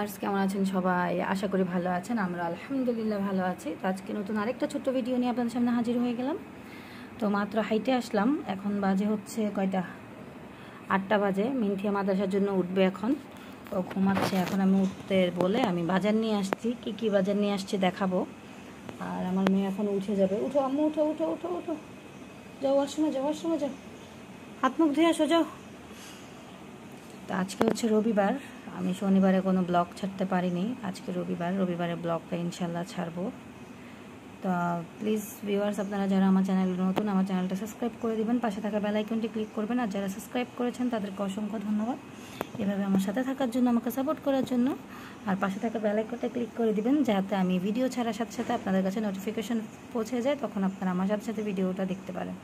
Viewers কেমন আছেন সবাই আশা করি ভালো আছেন আমরা আলহামদুলিল্লাহ ভালো আছি তো আজকে নতুন আরেকটা ছোট্ট ভিডিও নিয়ে আপনাদের সামনে হাজির হয়ে গেলাম তো মাত্র হাইটে আসলাম এখন বাজে হচ্ছে কয়টা আটটা বাজে মিনথিয়া মাদ্রাসার জন্য উঠবে এখন তো ঘুমাচ্ছে এখন আমি উঠতে বলে আমি বাজার নিয়ে আসছি কি কি বাজার নিয়ে আসছি দেখাবো আর আমার মেয়ে এখন উঠে যাবে উঠো আম্মু উঠো উঠো উঠো উঠো যাওয়ার সময় যাওয়ার সময় যাও হাত মুখ ধুয়ে আসো যাও তো আজকে হচ্ছে রবিবার আমি শনিবারে কোনো ব্লগ ছাড়তে পারিনি আজকে রবিবার রবিবারে ব্লগটা ইনশাল্লাহ ছাড়বো তো প্লিজ ভিউয়ার্স আপনারা যারা আমার চ্যানেল নতুন আমার চ্যানেলটা সাবস্ক্রাইব করে দেবেন পাশে থাকা বেলাইকনটি ক্লিক করবেন আর যারা সাবস্ক্রাইব করেছেন তাদেরকে অসংখ্য ধন্যবাদ এভাবে আমার সাথে থাকার জন্য আমাকে সাপোর্ট করার জন্য আর পাশে থাকা বেলাইকনটা ক্লিক করে দিবেন যাতে আমি ভিডিও ছাড়ার সাথে সাথে আপনাদের কাছে নোটিফিকেশান পৌঁছে যায় তখন আপনারা আমার সাথে সাথে ভিডিওটা দেখতে পারেন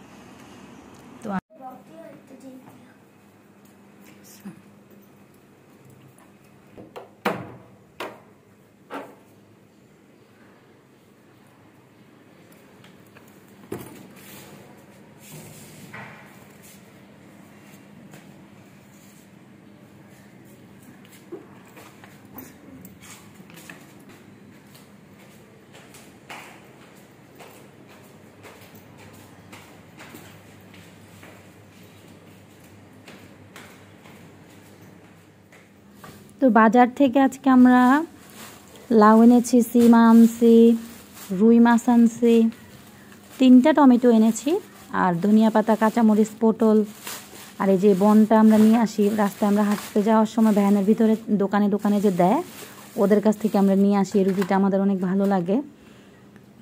তো বাজার থেকে আজকে আমরা লাউ এনেছি সিম আনছি রুই মাছ আনছি তিনটা টমেটো এনেছি আর ধনিয়া পাতা কাঁচামরিচ পটল আর এই যে বনটা আমরা নিয়ে আসি রাস্তায় আমরা হাঁটতে যাওয়ার সময় ভ্যানের ভিতরে দোকানে দোকানে যে দেয় ওদের কাছ থেকে আমরা নিয়ে আসি রুটিটা আমাদের অনেক ভালো লাগে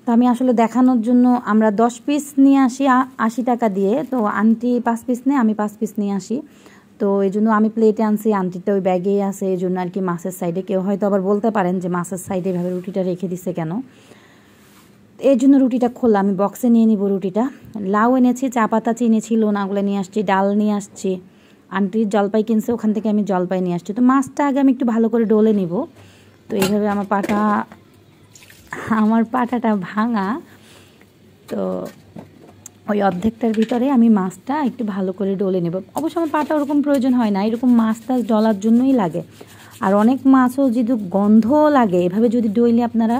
তো আমি আসলে দেখানোর জন্য আমরা দশ পিস নিয়ে আসি আশি টাকা দিয়ে তো আন্টি পাঁচ পিস নেয় আমি পাঁচ পিস নিয়ে আসি তো এই জন্য আমি প্লেটে আনছি আন্টিটা ওই ব্যাগেই আছে এই জন্য আর কি মাছের সাইডে কেউ হয়তো আবার বলতে পারেন যে মাছের সাইডে এভাবে রুটিটা রেখে দিছে কেন এর জন্য রুটিটা খোলা আমি বক্সে নিয়ে নিব রুটিটা লাউ এনেছি চা পাতা চিনি ছিল নিয়ে আসছি ডাল নিয়ে আসছি আন্টির জলপাই কিনছে ওখান থেকে আমি জলপাই নিয়ে আসছি তো মাছটা আগে আমি একটু ভালো করে ডলে নিব তো এইভাবে আমার পাটা আমার পাটাটা ভাঙা তো ওই অর্ধেকটার ভিতরে আমি মাছটা একটু ভালো করে ডলে নেব অবশ্য আমার পাটা ওরকম প্রয়োজন হয় না এরকম মাছ টাছ ডলার জন্যই লাগে আর অনেক মাছও যদি গন্ধ লাগে এভাবে যদি ডইলে আপনারা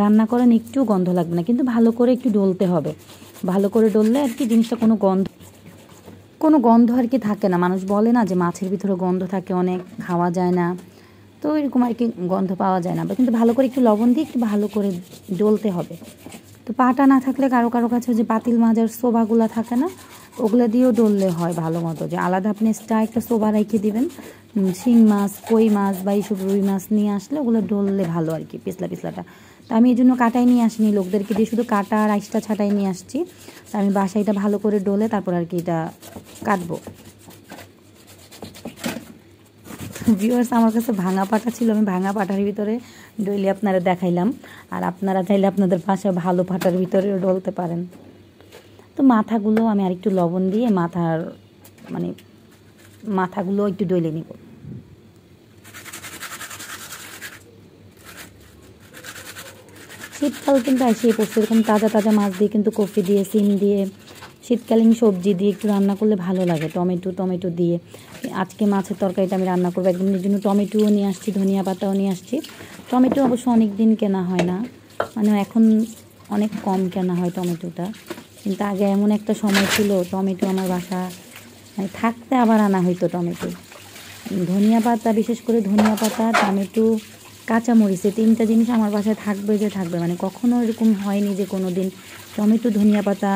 রান্না করেন একটু গন্ধ লাগবে না কিন্তু ভালো করে একটু ডলতে হবে ভালো করে ডললে আর কি জিনিসটা কোনো গন্ধ কোনো গন্ধ আর কি থাকে না মানুষ বলে না যে মাছের ভিতরে গন্ধ থাকে অনেক খাওয়া যায় না তো এরকম আর কি গন্ধ পাওয়া যায় না কিন্তু ভালো করে একটু লবণ দিয়ে একটু ভালো করে ডলতে হবে তো পাটা না থাকলে কারো কারো কাছে যে পাতিল মাজার সোবাগুলো থাকে না ওগুলো দিয়েও ডললে হয় ভালো মতো যে আলাদা আপনি স্টা একটা সোবা রেখে দিবেন শিং মাছ কই মাছ বা এইসব রুই মাছ নিয়ে আসলে ওগুলো ডললে ভালো আর কি পিছলা পিছলাটা তো আমি এই জন্য কাটাই নিয়ে আসিনি লোকদেরকে দিয়ে শুধু কাটা আর আইসটা ছাটাই নিয়ে আসছি তো আমি বাসাইটা ভালো করে ডলে তারপর আর কি এটা কাটবো ভিউয়ার্স আমার কাছে ভাঙা পাটা ছিল আমি ভাঙা পাটার ভিতরে ডইলে আপনারা দেখাইলাম আর আপনারা চাইলে আপনাদের পাশে ভালো পাটার ভিতরেও ডলতে পারেন তো মাথাগুলো আমি আরেকটু লবণ দিয়ে মাথার মানে মাথাগুলো একটু ডলে নিব শীতকাল কিন্তু আসে পড়ছে এরকম তাজা তাজা মাছ দিয়ে কিন্তু কফি দিয়ে সিম দিয়ে শীতকালীন সবজি দিয়ে একটু রান্না করলে ভালো লাগে টমেটো টমেটো দিয়ে আজকে মাছের তরকারিটা আমি রান্না করবো একদিন জন্য টমেটোও নিয়ে আসছি ধনিয়া পাতাও নিয়ে আসছি টমেটো অবশ্য অনেক দিন কেনা হয় না মানে এখন অনেক কম কেনা হয় টমেটোটা কিন্তু আগে এমন একটা সময় ছিল টমেটো আমার বাসা মানে থাকতে আবার আনা হইতো টমেটো ধনিয়া পাতা বিশেষ করে ধনিয়া পাতা টমেটো কাঁচামরিচ এই তিনটা জিনিস আমার বাসায় থাকবে যে থাকবে মানে কখনো এরকম হয়নি যে কোনো দিন টমেটো ধনিয়া পাতা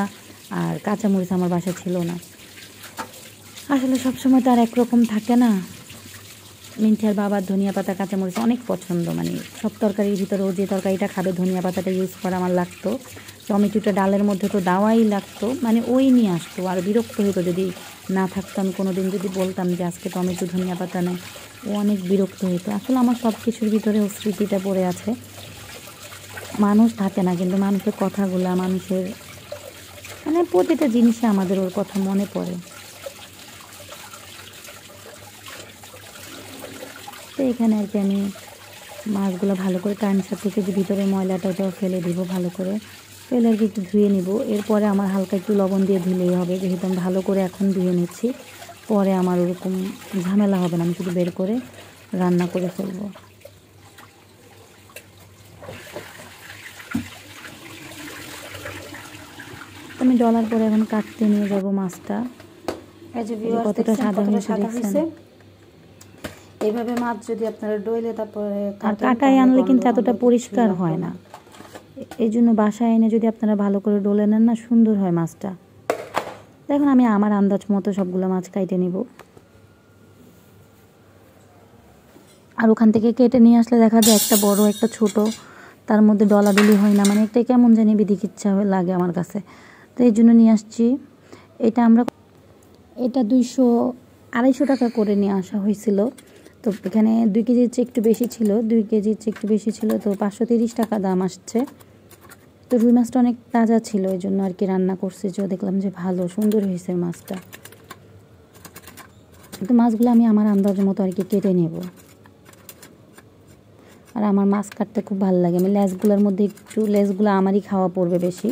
আর কাঁচামরিচ আমার বাসা ছিল না আসলে সবসময় তো আর একরকম থাকে না মিন্ঠার বাবার ধনিয়া পাতা কাঁচামরিচ অনেক পছন্দ মানে সব তরকারির ভিতরে ও যে তরকারিটা খাবে ধনিয়া পাতাটা ইউজ করা আমার লাগতো টমেটোটা ডালের মধ্যে তো দাওয়াই লাগতো মানে ওই নিয়ে আসতো আর বিরক্ত হতো যদি না থাকতো আমি কোনো দিন যদি বলতাম যে আজকে টমেটো ধনিয়া পাতা নেয় ও অনেক বিরক্ত হতো আসলে আমার সব কিছুর ভিতরে স্মৃতিটা পড়ে আছে মানুষ থাকে না কিন্তু মানুষের কথাগুলা মানুষের মানে প্রতিটা জিনিসে আমাদের ওর কথা মনে পড়ে তো এখানে আর কি আমি মাছগুলো ভালো করে কানসা থেকে যে ভিতরে ময়লাটাটাও ফেলে দিব ভালো করে ফেলে আর কি একটু ধুয়ে নিব এরপরে আমার হালকা একটু লবণ দিয়ে ধুলেই হবে যেহেতু আমি ভালো করে এখন ধুয়ে নিচ্ছি পরে আমার ওরকম ঝামেলা হবে না আমি শুধু বের করে রান্না করে ফেলবো আমি ডলার পরে এখন কাটতে নিয়ে যাব মাছটা কতটা সাদা হয়েছে এইভাবে মাছ যদি আপনারা ডইলে তারপরে আর কাটাই আনলে কিন্তু এতটা পরিষ্কার হয় না এই জন্য বাসায় এনে যদি আপনারা ভালো করে ডলে নেন না সুন্দর হয় মাছটা দেখুন আমি আমার আন্দাজ মতো সবগুলো মাছ কাইটে নিব আর ওখান থেকে কেটে নিয়ে আসলে দেখা যায় একটা বড় একটা ছোট তার মধ্যে ডলাডলি হয় না মানে একটা কেমন জানি বিধিক ইচ্ছা লাগে আমার কাছে তো এই জন্য নিয়ে আসছি এটা আমরা এটা দুইশো আড়াইশো টাকা করে নিয়ে আসা হয়েছিল তো এখানে দুই কেজির চেয়ে একটু বেশি ছিল দুই কেজির চেয়ে একটু বেশি ছিল তো পাঁচশো তিরিশ টাকা দাম আসছে তো রুই মাছটা অনেক তাজা ছিল এই জন্য আর কি রান্না করছে যে দেখলাম যে ভালো সুন্দর হয়েছে মাছটা তো মাছগুলো আমি আমার আন্দাজ মতো আর কি কেটে নেব আর আমার মাছ কাটতে খুব ভালো লাগে আমি লেসগুলোর মধ্যে একটু লেসগুলো আমারই খাওয়া পড়বে বেশি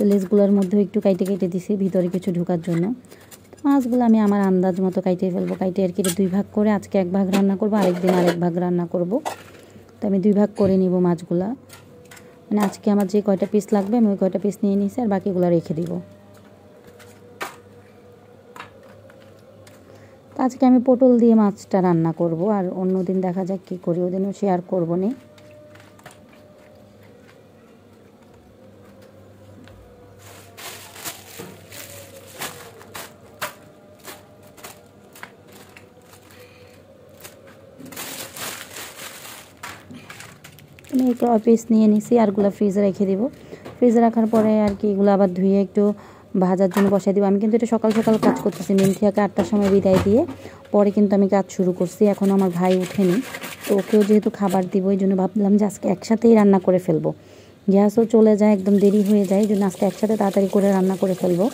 তো লেসগুলোর মধ্যেও একটু কাইটে কেটে দিছি ভিতরে কিছু ঢোকার জন্য মাছগুলো আমি আমার আন্দাজ মতো কাইটে ফেলবো কাইটে আর কেটে দুই ভাগ করে আজকে এক ভাগ রান্না করবো আরেক দিন আরেক ভাগ রান্না করব তো আমি দুই ভাগ করে নিব মাছগুলো মানে আজকে আমার যে কয়টা পিস লাগবে আমি ওই কয়টা পিস নিয়ে নিয়েছি আর বাকিগুলো রেখে দিব আজকে আমি পটল দিয়ে মাছটা রান্না করব আর অন্য দিন দেখা যাক কী করি ওদিনও শেয়ার করবো না আমি একটু পিস নিয়ে নিছি গুলা ফ্রিজে রেখে দিব ফ্রিজে রাখার পরে আর কি এগুলো আবার ধুয়ে একটু ভাজার জন্য বসাই দিব আমি কিন্তু এটা সকাল সকাল কাজ করতেছি মিনথিয়াকে আটটার সময় বিদায় দিয়ে পরে কিন্তু আমি কাজ শুরু করছি এখন আমার ভাই উঠেনি তো ওকেও যেহেতু খাবার দিব এই জন্য ভাবলাম যে আজকে একসাথেই রান্না করে ফেলবো গ্যাসও চলে যায় একদম দেরি হয়ে যায় এই জন্য আজকে একসাথে তাড়াতাড়ি করে রান্না করে ফেলবো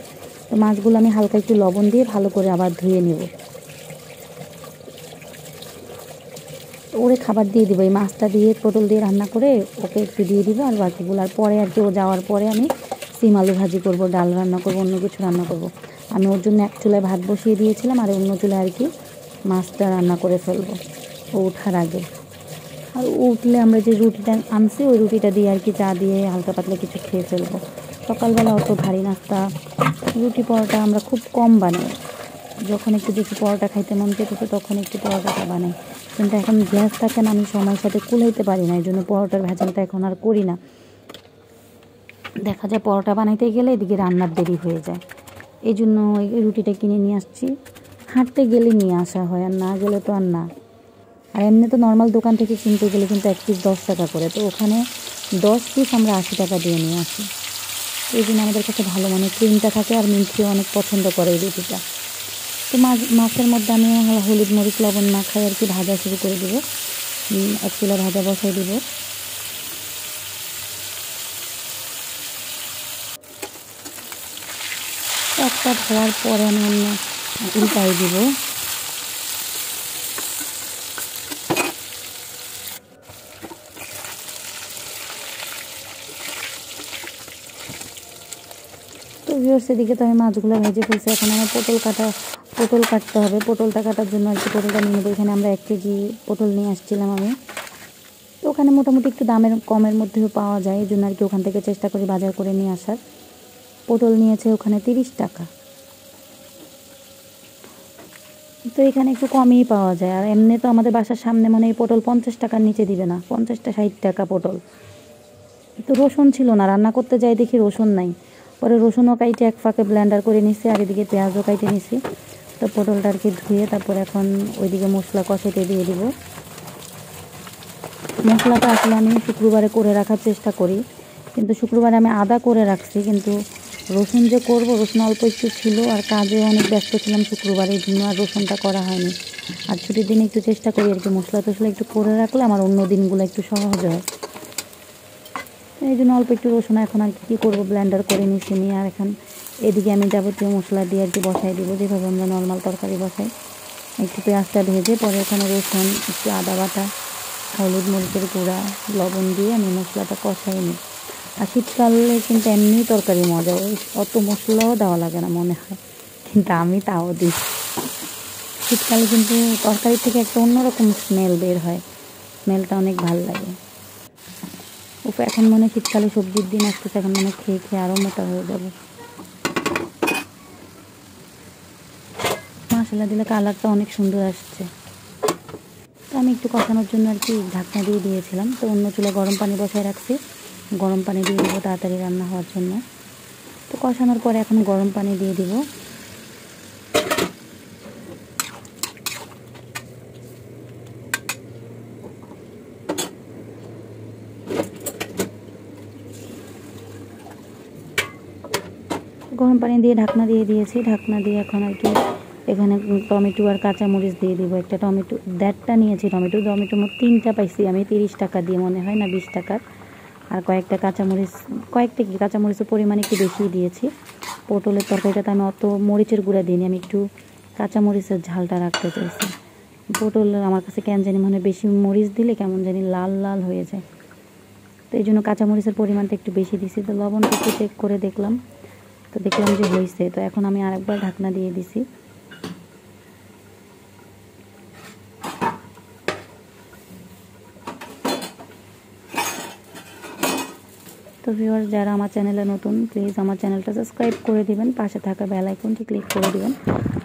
তো মাছগুলো আমি হালকা একটু লবণ দিয়ে ভালো করে আবার ধুয়ে নেবো ওরে খাবার দিয়ে দিব এই মাছটা দিয়ে পটল দিয়ে রান্না করে ওকে একটু দিয়ে দিবে আর বাকিগুলো আর পরে আর কি ও যাওয়ার পরে আমি সিম আলু ভাজি করব ডাল রান্না করব অন্য কিছু রান্না করব আমি ওর জন্য এক চুলায় ভাত বসিয়ে দিয়েছিলাম আর অন্য চুলায় আর কি মাছটা রান্না করে ফেলবো ও ওঠার আগে আর উঠলে আমরা যে রুটিটা আনছি ওই রুটিটা দিয়ে আর কি চা দিয়ে হালকা পাতলা কিছু খেয়ে ফেলবো সকালবেলা অত ভারী নাস্তা রুটি পরোটা আমরা খুব কম বানাই যখন একটু দেখি পরোটা খাইতে মন চেয়েছে তখন একটু পরোটাটা বানাই কিন্তু এখন গ্যাস থাকে না আমি সময়ের সাথে কুলাইতে পারি না এই জন্য পরোটার ভেজালটা এখন আর করি না দেখা যায় পরোটা বানাইতে গেলে এদিকে রান্নার দেরি হয়ে যায় এই জন্য ওই রুটিটা কিনে নিয়ে আসছি হাঁটতে গেলে নিয়ে আসা হয় আর না গেলে তো আর না আর এমনি তো নর্মাল দোকান থেকে কিনতে গেলে কিন্তু এক পিস দশ টাকা করে তো ওখানে দশ পিস আমরা আশি টাকা দিয়ে নিয়ে আসি এই জন্য আমাদের কাছে ভালো মানে ক্রিমটা থাকে আর মিন্ত্রি অনেক পছন্দ করে এই রুটিটা তো মাছ মাছের মধ্যে আমি হলুদ মরিচ লবণ মাখাই আর কি ভাজা শুরু করে দেবো এক চুলা ভাজা বসাই দেবো এক কাপ পরে আমি অন্য উল্টাই দেবো তো ভিউর্স এদিকে তো আমি মাছগুলো ভেজে ফেলছি এখন আমার পটল কাটা পটল কাটতে হবে পটলটা কাটার জন্য আর কি পটলটা নিয়ে নেবো এখানে আমরা এক কেজি পটল নিয়ে আসছিলাম আমি তো ওখানে মোটামুটি একটু দামের কমের মধ্যেও পাওয়া যায় এই জন্য আর কি ওখান থেকে চেষ্টা করি বাজার করে নিয়ে আসার পটল নিয়েছে ওখানে তিরিশ টাকা তো এখানে একটু কমই পাওয়া যায় আর এমনি তো আমাদের বাসার সামনে মানে এই পটল পঞ্চাশ টাকার নিচে দিবে না পঞ্চাশটা ষাট টাকা পটল তো রসুন ছিল না রান্না করতে যাই দেখি রসুন নাই পরে রসুনও কাইটে এক ফাঁকে ব্ল্যান্ডার করে নিছি আর এদিকে পেঁয়াজও কাইটে নিছি তো পটলটা আর কি ধুয়ে তারপর এখন ওইদিকে মশলা কষাতে দিয়ে দিব মশলাটা আসলে আমি শুক্রবারে করে রাখার চেষ্টা করি কিন্তু শুক্রবারে আমি আদা করে রাখছি কিন্তু রসুন যে করব রসুন অল্প একটু ছিল আর কাজে অনেক ব্যস্ত ছিলাম শুক্রবারের জন্য আর রসুনটা করা হয়নি আর ছুটির দিনে একটু চেষ্টা করি আর কি মশলা টসলা একটু করে রাখলে আমার অন্য দিনগুলো একটু সহজ হয় এই জন্য অল্প একটু রসুন এখন আর কি করবো ব্লেন্ডার করে নিচ্ছি নিয়ে আর এখন এদিকে আমি যাবতীয় মশলা দিয়ে আর কি বসাই দেবো যেভাবে আমরা নর্মাল তরকারি বসাই একটু পেঁয়াজটা ভেজে পরে ওখানে রসুন একটু আদা বাটা হলুদ মরিচের গুঁড়া লবণ দিয়ে আমি মশলাটা কষাই নিই আর শীতকালে কিন্তু এমনি তরকারি মজা অত মশলাও দেওয়া লাগে না মনে হয় কিন্তু আমি তাও দিই শীতকালে কিন্তু তরকারি থেকে একটা অন্যরকম স্মেল বের হয় স্মেলটা অনেক ভাল লাগে উপ এখন মনে শীতকালে সবজির দিন আসতেছে এখন মনে খেয়ে খেয়ে আরও মোটা হয়ে যাবো মশলা দিলে কালারটা অনেক সুন্দর আসছে তো আমি একটু কষানোর জন্য আর কি ঢাকনা দিয়ে দিয়েছিলাম তো অন্য চুলে গরম পানি বসায় রাখছি গরম পানি দিয়ে দেবো তাড়াতাড়ি রান্না হওয়ার জন্য তো কষানোর পরে এখন গরম পানি দিয়ে দিব গরম পানি দিয়ে ঢাকনা দিয়ে দিয়েছি ঢাকনা দিয়ে এখন আর কি এখানে টমেটো আর কাঁচামরিচ দিয়ে দিব একটা টমেটো দেড়টা নিয়েছি টমেটো টমেটো মোট তিনটা পাইছি আমি তিরিশ টাকা দিয়ে মনে হয় না বিশ টাকার আর কয়েকটা কাঁচামরিচ কয়েকটা কি কাঁচামরিচের পরিমাণ একটু বেশিই দিয়েছি পটলের তরকারিটাতে আমি অত মরিচের গুঁড়া দিইনি আমি একটু কাঁচামরিচের ঝালটা রাখতে চাইছি পটল আমার কাছে কেন জানি মনে বেশি মরিচ দিলে কেমন জানি লাল লাল হয়ে যায় তো এই জন্য কাঁচামরিচের পরিমাণটা একটু বেশি দিছি তো লবণটা একটু চেক করে দেখলাম তো দেখলাম যে হয়েছে তো এখন আমি আরেকবার ঢাকনা দিয়ে দিছি তো ভিউয়ার্স যারা আমার চ্যানেলে নতুন প্লিজ আমার চ্যানেলটা সাবস্ক্রাইব করে দিবেন পাশে থাকা বেল আইকনটি ক্লিক করে দিবেন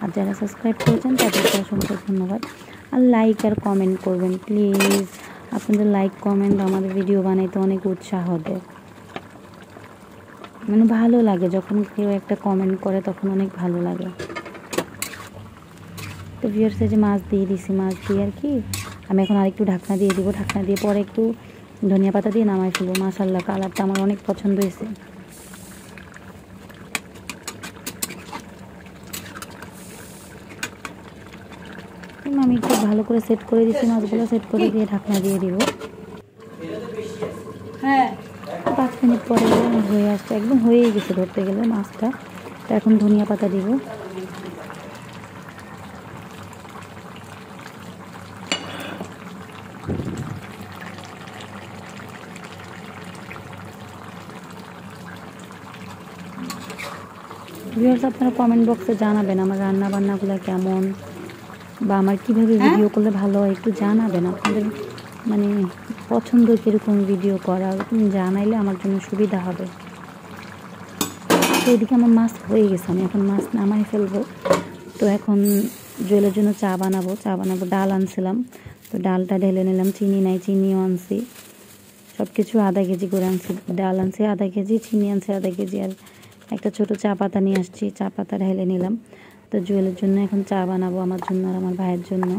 আর যারা সাবস্ক্রাইব করেছেন তাদেরকে অসংখ্য ধন্যবাদ আর লাইক আর কমেন্ট করবেন প্লিজ আপনাদের লাইক কমেন্ট আমাদের ভিডিও বানাইতে অনেক উৎসাহ দেয় মানে ভালো লাগে যখন কেউ একটা কমেন্ট করে তখন অনেক ভালো লাগে তো ভিউয়ার্সে যে মাছ দিয়ে দিছি মাছ দিয়ে আর কি আমি এখন আরেকটু ঢাকনা দিয়ে দিব ঢাকনা দিয়ে পরে একটু ধনিয়া পাতা দিয়ে নামাই ফেলবো মাসাল্লা কালারটা আমার অনেক পছন্দ হয়েছে আমি খুব ভালো করে সেট করে দিচ্ছি মাছগুলো সেট করে দিয়ে ঢাকনা দিয়ে দিব হ্যাঁ। পাঁচ মিনিট পরে হয়ে আসছে একদম হয়েই গেছে ধরতে গেলে মাছটা এখন ধনিয়া পাতা দিব ভিউয়ার্স আপনারা কমেন্ট বক্সে জানাবেন আমার রান্না বান্নাগুলো কেমন বা আমার কীভাবে ভিডিও হ্যাঁ। করলে ভালো হয় একটু জানাবেন আপনাদের মানে পছন্দ কীরকম ভিডিও করা জানাইলে আমার জন্য সুবিধা হবে তো এদিকে আমার মাছ হয়ে গেছে আমি এখন মাছ নামাই ফেলবো তো এখন জুয়েলের জন্য চা বানাবো চা বানাবো ডাল আনছিলাম তো ডালটা ঢেলে নিলাম চিনি নাই চিনিও আনছি সব কিছু আধা কেজি করে আনছি ডাল আনছি আধা কেজি চিনি আনছি আধা কেজি আর একটা ছোট চা পাতা নিয়ে আসছি চা পাতা ঢেলে নিলাম তো জুয়েলের জন্য এখন চা বানাবো আমার জন্য আর আমার ভাইয়ের জন্য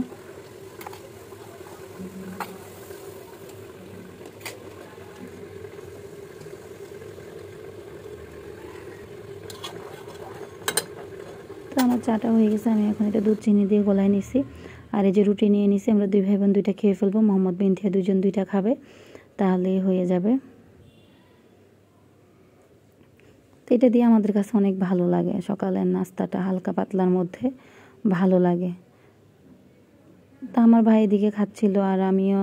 তো আমার চাটা হয়ে গেছে আমি এখন এটা দুধ চিনি দিয়ে গলায় নিছি আর এই যে রুটি নিয়ে নিছি আমরা দুই ভাই বোন দুইটা খেয়ে ফেলবো মোহাম্মদ বিন্থিয়া দুজন দুইটা খাবে তাহলেই হয়ে যাবে এটা দিয়ে আমাদের কাছে অনেক ভালো লাগে সকালের নাস্তাটা হালকা পাতলার মধ্যে ভালো লাগে তা আমার ভাই এদিকে খাচ্ছিল আর আমিও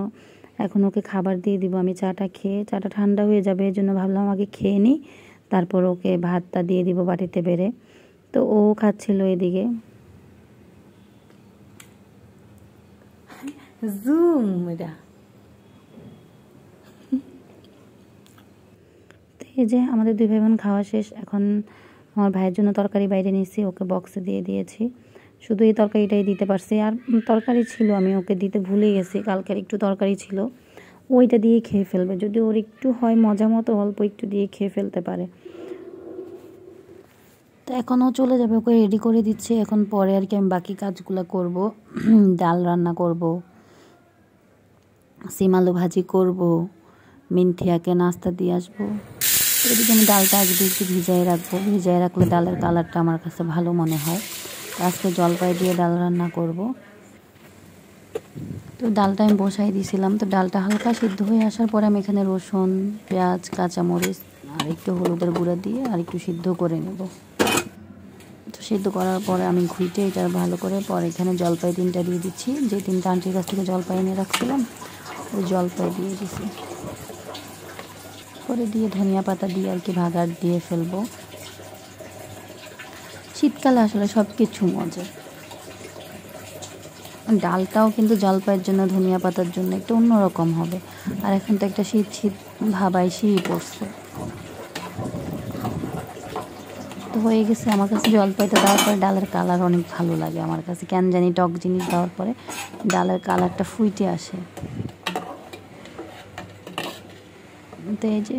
এখন ওকে খাবার দিয়ে দিব আমি চাটা খেয়ে চাটা ঠান্ডা হয়ে যাবে এই জন্য ভাবলাম আগে খেয়ে নিই তারপর ওকে ভাতটা দিয়ে দিব বাটিতে বেড়ে তো ও খাচ্ছিল এদিকে জুম এটা এই যে আমাদের দুই ভাই বোন খাওয়া শেষ এখন আমার ভাইয়ের জন্য তরকারি বাইরে নিয়েছি ওকে বক্সে দিয়ে দিয়েছি শুধু এই তরকারিটাই দিতে পারছি আর তরকারি ছিল আমি ওকে দিতে ভুলে গেছি কালকের একটু তরকারি ছিল ওইটা দিয়ে খেয়ে ফেলবে যদি ওর একটু হয় মজা মতো অল্প একটু দিয়ে খেয়ে ফেলতে পারে তো এখনও চলে যাবে ওকে রেডি করে দিচ্ছি এখন পরে আর কি আমি বাকি কাজগুলো করব ডাল রান্না করব সিম আলু ভাজি করব মিন্থিয়াকে নাস্তা দিয়ে আসবো এদিকে আমি ডালটা আজকে একটু ভিজাই রাখবো ভিজাই রাখলে ডালের কালারটা আমার কাছে ভালো মনে হয় আজকে জলপাই দিয়ে ডাল রান্না করব তো ডালটা আমি বসাই দিয়েছিলাম তো ডালটা হালকা সিদ্ধ হয়ে আসার পরে আমি এখানে রসুন পেঁয়াজ কাঁচামরিচ আর একটু হলুদের গুঁড়া দিয়ে আর একটু সিদ্ধ করে নেব তো সিদ্ধ করার পরে আমি ঘুইটে এটা ভালো করে পরে এখানে জলপাই তিনটা দিয়ে দিচ্ছি যে তিনটা আনটির কাছ থেকে জলপাই এনে রাখছিলাম ওই জলপাই দিয়ে দিচ্ছি করে দিয়ে ধনিয়া পাতা দিয়ে আর কি ভাগার দিয়ে ফেলবো শীতকালে আসলে সব কিছু মজা ডালটাও কিন্তু জলপাইয়ের জন্য ধনিয়া পাতার জন্য একটু অন্যরকম হবে আর এখন তো একটা শীত শীত ভাবাই শীত পড়ছে তো হয়ে গেছে আমার কাছে জলপাইটা দেওয়ার পরে ডালের কালার অনেক ভালো লাগে আমার কাছে কেন জানি টক জিনিস দেওয়ার পরে ডালের কালারটা ফুইটে আসে বলতে এই যে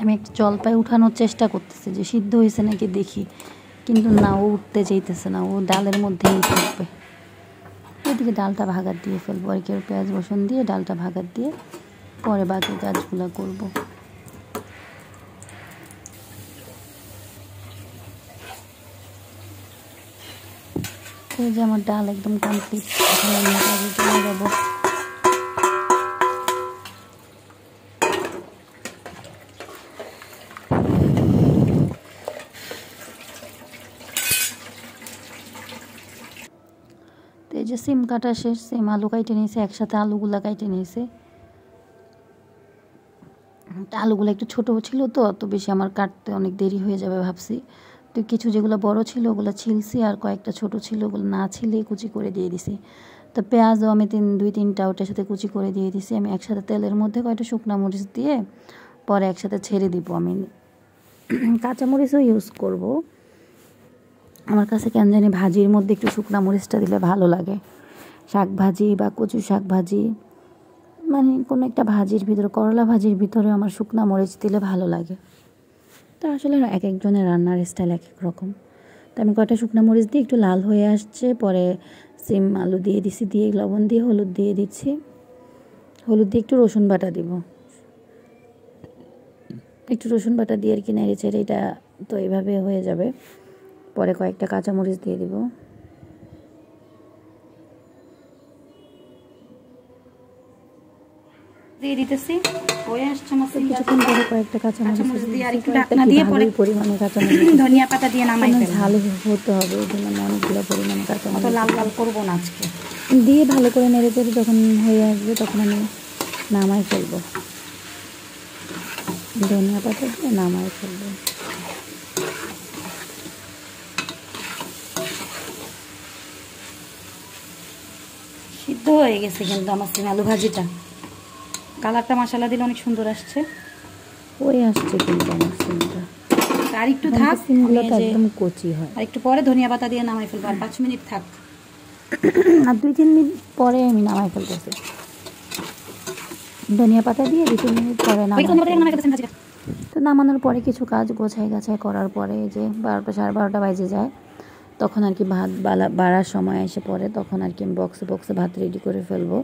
আমি জল জলপাই উঠানোর চেষ্টা করতেছি যে সিদ্ধ হয়েছে নাকি দেখি কিন্তু না ও উঠতে চাইতেছে না ও ডালের মধ্যেই থাকবে এদিকে ডালটা ভাগার দিয়ে ফেলবো আর কেউ পেঁয়াজ রসুন দিয়ে ডালটা ভাগার দিয়ে পরে বাকি কাজগুলো করব এই যে আমার ডাল একদম কমপ্লিট যাবো সিম কাটা শেষ সিম আলু কাইটে নিয়েছে একসাথে আলুগুলা কাইটে নিয়েছে আলুগুলো একটু ছোট ছিল তো অত বেশি আমার কাটতে অনেক দেরি হয়ে যাবে ভাবছি তো কিছু যেগুলো বড় ছিল ওগুলো ছিলছি আর কয়েকটা ছোট ছিল ওগুলো না ছিলে কুচি করে দিয়ে দিছি তো পেঁয়াজও আমি তিন দুই তিনটা ওটার সাথে কুচি করে দিয়ে দিছি আমি একসাথে তেলের মধ্যে কয়েকটা শুকনো মরিচ দিয়ে পরে একসাথে ছেড়ে দিব আমি কাঁচামরিচও ইউজ করবো আমার কাছে কেন জানি ভাজির মধ্যে একটু শুকনা মরিচটা দিলে ভালো লাগে শাক ভাজি বা কচু শাক ভাজি মানে কোনো একটা ভাজির ভিতরে করলা ভাজির ভিতরে আমার শুকনা মরিচ দিলে ভালো লাগে তো আসলে এক একজনের রান্নার স্টাইল এক এক রকম তো আমি কয়টা শুকনা মরিচ দিয়ে একটু লাল হয়ে আসছে পরে সিম আলু দিয়ে দিছি দিয়ে লবণ দিয়ে হলুদ দিয়ে দিচ্ছি হলুদ দিয়ে একটু রসুন বাটা দিব একটু রসুন বাটা দিয়ে আর কি নেড়ে ছেড়ে এটা তো এইভাবে হয়ে যাবে পরে কয়েকটা কাঁচামরিচ দিয়ে দিব দিয়ে হতে হবে লাল লাল না দিয়ে ভালো করে নেড়ে চেড়ে যখন হয়ে আসবে তখন আমি নামাই ফেলবো ধনিয়া পাতা দিয়ে নামাই ফেলবো সিদ্ধ হয়ে গেছে কিন্তু আমার সিম আলু ভাজিটা কালারটা মশালা দিলে অনেক সুন্দর আসছে ওই আসছে কিন্তু আমার সিমটা আর একটু থাক সিমগুলো তো একদম কচি হয় আর একটু পরে ধনিয়া পাতা দিয়ে নামাই ফেলবো আর পাঁচ মিনিট থাক আর দুই তিন মিনিট পরে আমি নামাই ফেলবো ধনিয়া পাতা দিয়ে দুই তিন মিনিট পরে নামাই তো নামানোর পরে কিছু কাজ গোছাই গাছাই করার পরে যে বারোটা সাড়ে বারোটা বাজে যায় তখন আর কি ভাত বালা বাড়ার সময় এসে পড়ে তখন আর কি আমি বক্সে বক্সে ভাত রেডি করে ফেলবো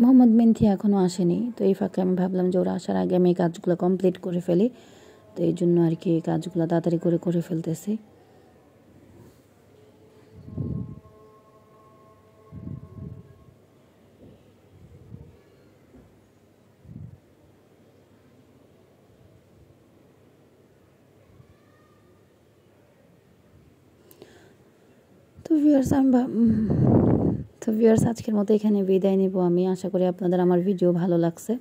মোহাম্মদ মেন্থি এখনও আসেনি তো এই ফাঁকে আমি ভাবলাম যে ওরা আসার আগে আমি এই কাজগুলো কমপ্লিট করে ফেলি তো এই জন্য আর কি এই কাজগুলো তাড়াতাড়ি করে করে ফেলতেছি ভিউয়ার্স আমি তো ভিউয়ার্স আজকের মতো এখানে বিদায় নেব আমি আশা করি আপনাদের আমার ভিডিও ভালো লাগছে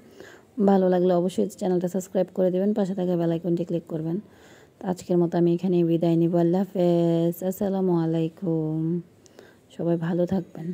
ভালো লাগলে অবশ্যই চ্যানেলটা সাবস্ক্রাইব করে দেবেন পাশে থাকা বেলাইকনটি ক্লিক করবেন তো আজকের মতো আমি এখানে বিদায় নিব আল্লাহ হাফেজ আসসালামু আলাইকুম সবাই ভালো থাকবেন